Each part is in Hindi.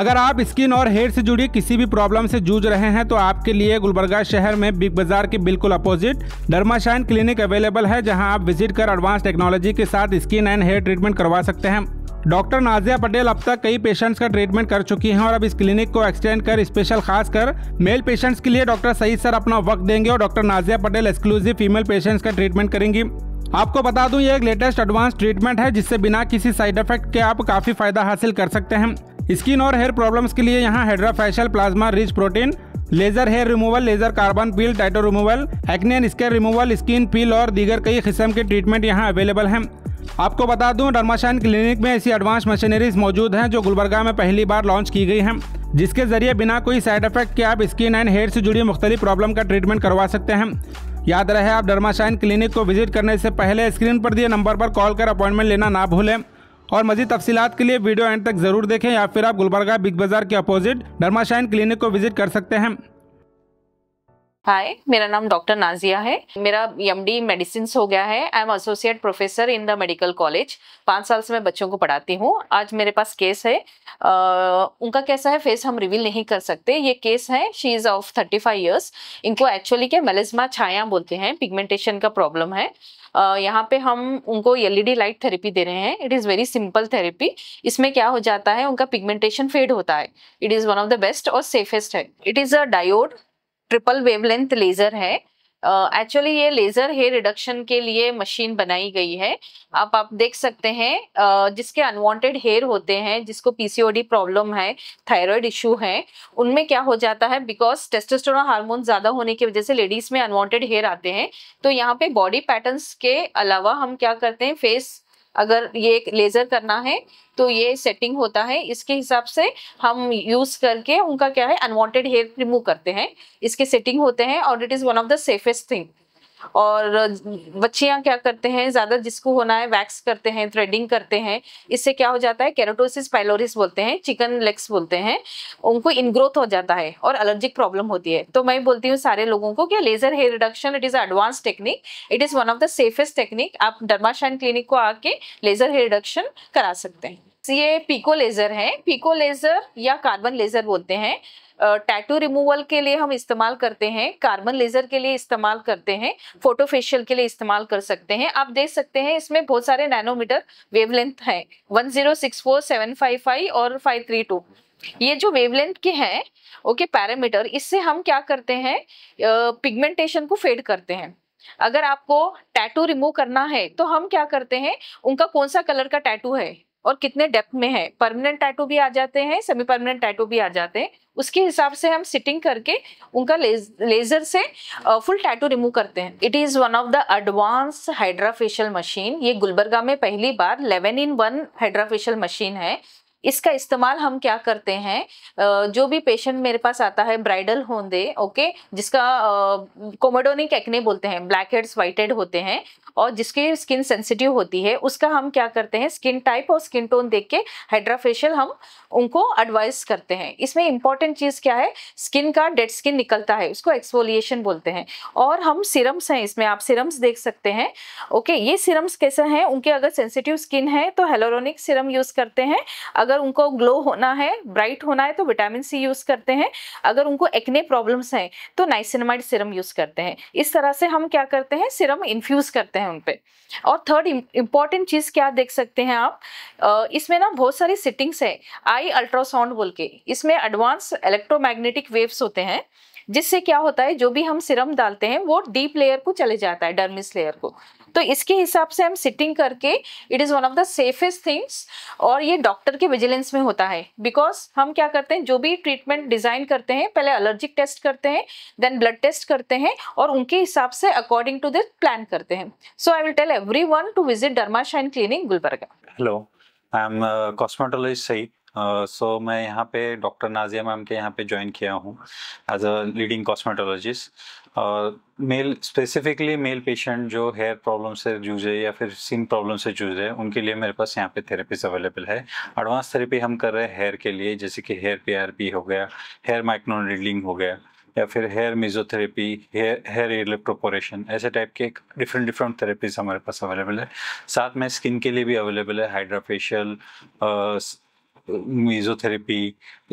अगर आप स्किन और हेयर से जुड़ी किसी भी प्रॉब्लम से जूझ रहे हैं तो आपके लिए गुलबर्गा शहर में बिग बाजार के बिल्कुल अपोजिट डर्माशाइन क्लिनिक अवेलेबल है जहाँ आप विजिट कर एडवांस टेक्नोलॉजी के साथ स्किन एंड हेयर ट्रीटमेंट करवा सकते हैं डॉक्टर नाजिया पटेल अब तक कई पेशेंट्स का ट्रीटमेंट कर चुकी हैं और अब इस क्लिनिक को एक्सटेंड कर स्पेशल खास कर मेल पेशेंट्स के लिए डॉक्टर सईद सर अपना वक्त देंगे और doctor Nazia Patel exclusive female patients का ट्रीटमेंट करेंगी आपको बता दूं ये एक लेटेस्ट एडवांस ट्रीटमेंट है जिससे बिना किसी साइड इफेक्ट के आप काफ़ी फायदा हासिल कर सकते हैं स्किन और हेयर प्रॉब्लम्स के लिए यहाँ hydrafacial plasma rich protein laser hair removal laser carbon peel tattoo removal acne scar removal skin peel और दीगर कई किस्म के ट्रीटमेंट यहाँ अवेलेबल हैं आपको बता दूं डर्माशाइन क्लिनिक में ऐसी एडवांस मशीनरीज मौजूद हैं जो गुलबर्गा में पहली बार लॉन्च की गई हैं जिसके जरिए बिना कोई साइड इफेक्ट के आप स्किन एंड हेयर से जुड़ी मुख्तलिफ प्रॉब्लम का ट्रीटमेंट करवा सकते हैं याद रहे आप डर्माशाइन क्लिनिक को विजिट करने से पहले स्क्रीन पर दिए नंबर पर कॉल कर अपॉइंटमेंट लेना ना भूलें और मजीद तफसीत के लिए वीडियो एंड तक जरूर देखें या फिर आप गुलबर्गा बिग बाजार के अपोजिट डर्माशाइन क्लिनिक को विजिट कर सकते हैं हाय मेरा नाम डॉक्टर नाजिया है मेरा एम डी मेडिसिन हो गया है I am associate professor in the medical college पाँच साल से मैं बच्चों को पढ़ाती हूँ आज मेरे पास केस है आ, उनका कैसा है फेस हम रिवील नहीं कर सकते ये केस है she is of thirty five years इनको एक्चुअली क्या मेलेजमा छाया बोलते हैं पिगमेंटेशन का प्रॉब्लम है यहाँ पे हम उनको एल लाइट थेरेपी दे रहे हैं it is very simple therapy इसमें क्या हो जाता है उनका पिगमेंटेशन फेड होता है it is one of the best और सेफेस्ट है it is a diode triple wavelength laser है एक्चुअली uh, ये लेजर हेयर रिडक्शन के लिए मशीन बनाई गई है आप आप देख सकते हैं uh, जिसके अनवांटेड हेयर होते हैं जिसको पीसीओडी प्रॉब्लम है थायराइड इशू है उनमें क्या हो जाता है बिकॉज टेस्टोस्टेरोन हार्मोन ज्यादा होने की वजह से लेडीज में अनवांटेड हेयर आते हैं तो यहाँ पे बॉडी पैटर्न्स के अलावा हम क्या करते हैं फेस अगर ये एक लेजर करना है तो ये सेटिंग होता है इसके हिसाब से हम यूज करके उनका क्या है अनवांटेड हेयर रिमूव करते हैं इसके सेटिंग होते हैं और it is one of the safest thing और बच्चियां क्या करते हैं ज़्यादा जिसको होना है वैक्स करते हैं थ्रेडिंग करते हैं इससे क्या हो जाता है कैरेटोसिस पाइलोरिस बोलते हैं चिकन लेग्स बोलते हैं उनको इनग्रोथ हो जाता है और एलर्जिक प्रॉब्लम होती है तो मैं बोलती हूँ सारे लोगों को क्या laser hair reduction it is advance technique it is one of the safest technique आप डरमाशाइन क्लिनिक को आके लेज़र हेयर रिडक्शन करा सकते हैं ये पीको लेज़र है पीको लेज़र या कार्बन लेज़र बोलते हैं टैटू रिमूवल के लिए हम इस्तेमाल करते हैं कार्बन लेजर के लिए इस्तेमाल करते हैं फोटो फेशियल के लिए इस्तेमाल कर सकते हैं आप देख सकते हैं इसमें बहुत सारे नैनोमीटर वेवलेंथ हैं 1064755 और 532 ये जो वेवलेंथ के हैं ओके पैरामीटर इससे हम क्या करते हैं पिगमेंटेशन को फेड करते हैं अगर आपको टैटू रिमूव करना है तो हम क्या करते हैं उनका कौन सा कलर का टैटू है और कितने डेप्थ में है परमानेंट टैटू भी आ जाते हैं सेमी परमानेंट टैटू भी आ जाते हैं उसके हिसाब से हम सिटिंग करके उनका लेज, लेजर से फुल टैटू रिमूव करते हैं it is one of the advance hydrafacial machine ये गुलबर्गा में पहली बार 11 इन वन हाइड्राफेशियल मशीन है इसका इस्तेमाल हम क्या करते हैं जो भी पेशेंट मेरे पास आता है ब्राइडल होंदे ओके जिसका कोमोडोनिक एक्ने बोलते हैं ब्लैक हेड्स वाइट हेड होते हैं और जिसकी स्किन सेंसिटिव होती है उसका हम क्या करते हैं स्किन टाइप और स्किन टोन देख के हाइड्राफेशियल हम उनको एडवाइस करते हैं इसमें इंपॉर्टेंट चीज़ क्या है स्किन का डेड स्किन निकलता है उसको एक्सफोलिएशन बोलते हैं और हम सिरम्स हैं इसमें आप सिरम्स देख सकते हैं ओके ये सिरम्स कैसे हैं उनके अगर सेंसिटिव स्किन है तो हेलोरोनिक सिरम यूज़ करते हैं अगर अगर उनको ग्लो होना है ब्राइट होना है तो विटामिन सी यूज़ करते हैं अगर उनको एक्ने प्रॉब्लम्स हैं तो नाइसिनमाइड सिरम यूज़ करते हैं इस तरह से हम क्या करते हैं सिरम इन्फ्यूज़ करते हैं उन पर और थर्ड इम्पॉर्टेंट चीज़ क्या देख सकते हैं आप इसमें ना बहुत सारी सिटिंग्स है आई अल्ट्रासाउंड बोल के इसमें एडवांस इलेक्ट्रोमैग्नेटिक वेव्स होते हैं जिससे क्या होता है जो भी हम सिरम डालते हैं वो डीप लेयर को चले जाता है डर्मिस लेयर को तो इसके हिसाब से हम सिटिंग करके it is one of the safest things और ये डॉक्टर के विजिलेंस में होता है बिकॉज हम क्या करते हैं जो भी ट्रीटमेंट डिज़ाइन करते हैं पहले एलर्जिक टेस्ट करते हैं देन ब्लड टेस्ट करते हैं और उनके हिसाब से अकॉर्डिंग टू दिस प्लान करते हैं so I will tell every to visit Dermashine clinic Gulbarga hello I am cosmetologist सही सो uh, so, मैं यहाँ पे डॉक्टर नाजिया मैम के यहाँ पे ज्वाइन किया हूँ as a leading cosmetologist male specifically male patient जो हेयर प्रॉब्लम से जूझ रहे या फिर स्किन प्रॉब्लम से जूझ रहे उनके लिए मेरे पास यहाँ पे थेरेपीज अवेलेबल है एडवांस थेरेपी हम कर रहे हैं हेयर के लिए जैसे कि हेयर पीआरपी हो गया हेयर माइक्रोन रीडिंग हो गया या फिर hair mesotherapy hair hair electroporation ऐसे टाइप के डिफरेंट डिफरेंट थेरेपीज हमारे पास अवेलेबल है साथ में स्किन के लिए भी अवेलेबल है हाइड्राफेशियल मीज़ोथेरेपी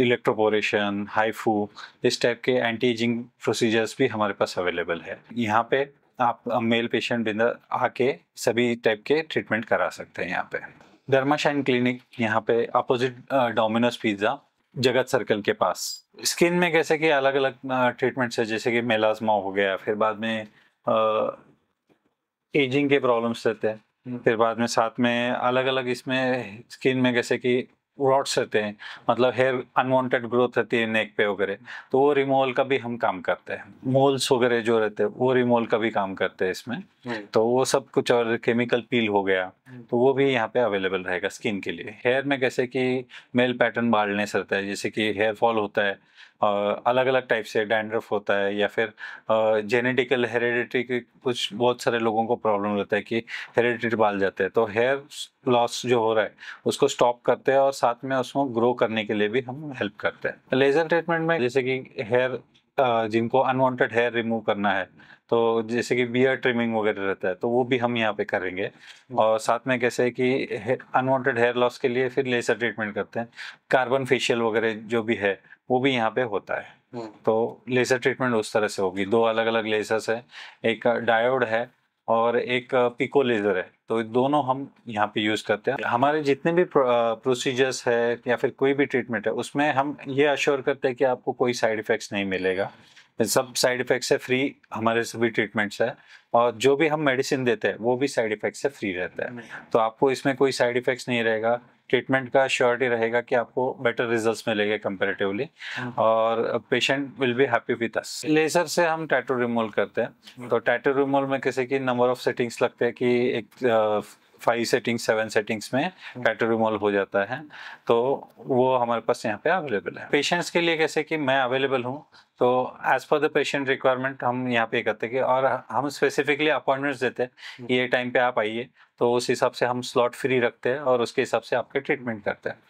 इलेक्ट्रोपोरेशन हाइफू इस टाइप के एंटी एजिंग प्रोसीजर्स भी हमारे पास अवेलेबल है यहाँ पे आप मेल पेशेंट बिंदर आके सभी टाइप के ट्रीटमेंट करा सकते हैं यहाँ पे धर्माशाइन क्लिनिक यहाँ पे opposite Domino's pizza Jagat circle के पास स्किन में कैसे कि अलग अलग ट्रीटमेंट्स है जैसे कि मेलाजमा हो गया फिर बाद में आ, एजिंग के प्रॉब्लम्स रहते हैं फिर बाद में साथ में अलग अलग इसमें स्किन में जैसे कि रॉड्स रहते हैं मतलब हेयर अनवांटेड ग्रोथ रहती है नेक पे वगैरह तो वो रिमूवल का भी हम काम करते हैं मोल्स वगैरह जो रहते हैं वो रिमूवल का भी काम करते हैं इसमें हम्म। तो वो सब कुछ और केमिकल पील हो गया हम्म। तो वो भी यहाँ पे अवेलेबल रहेगा स्किन के लिए हेयर में कैसे कि मेल पैटर्न बाल्डनेस रहता है जैसे कि हेयर फॉल होता है अलग अलग टाइप से डैंड्रफ होता है या फिर जेनेटिकल हेरिडिटी के कुछ बहुत सारे लोगों को प्रॉब्लम रहता है कि हेरिडिटी बाल जाते हैं तो हेयर लॉस जो हो रहा है उसको स्टॉप करते हैं और साथ में उसको ग्रो करने के लिए भी हम हेल्प करते हैं लेज़र ट्रीटमेंट में जैसे कि हेयर जिनको अनवांटेड हेयर रिमूव करना है तो जैसे कि बियर ट्रिमिंग वगैरह रहता है तो वो भी हम यहाँ पे करेंगे हम्म। और साथ में कैसे है कि अनवांटेड हेयर लॉस के लिए फिर लेसर ट्रीटमेंट करते हैं कार्बन फेशियल वगैरह जो भी है वो भी यहाँ पे होता है हम्म। तो लेसर ट्रीटमेंट उस तरह से होगी दो अलग अलग लेसर्स है एक डायोड है और एक पिको लेज़र है तो दोनों हम यहाँ पे यूज़ करते हैं हमारे जितने भी प्रोसीजर्स है या फिर कोई भी ट्रीटमेंट है उसमें हम ये अश्योर करते हैं कि आपको कोई साइड इफ़ेक्ट्स नहीं मिलेगा सब साइड इफ़ेक्ट से फ्री हमारे सभी ट्रीटमेंट्स है और जो भी हम मेडिसिन देते हैं वो भी साइड इफ़ेक्ट से फ्री रहता है हम्म। तो आपको इसमें कोई साइड इफ़ेक्ट्स नहीं रहेगा ट्रीटमेंट का श्योरिटी रहेगा कि आपको बेटर रिजल्ट्स मिलेंगे कंपेरेटिवली हम्म। और patient will be happy with us laser से हम टैटू रिमूवल करते हैं तो टैटू रिमूवल में किसी की नंबर ऑफ सेटिंग्स लगते हैं कि एक फाइव सेटिंग्स सेवन सेटिंग्स में पैटोरिमोल हो जाता है तो वो हमारे पास यहाँ पे अवेलेबल है पेशेंट्स के लिए कैसे कि मैं अवेलेबल हूँ तो as per the patient requirement हम यहाँ पे करते कि और हम स्पेसिफिकली अपॉइंटमेंट्स देते हैं ये टाइम पे आप आइए तो उस हिसाब से हम स्लॉट फ्री रखते हैं और उसके हिसाब से आपके ट्रीटमेंट करते हैं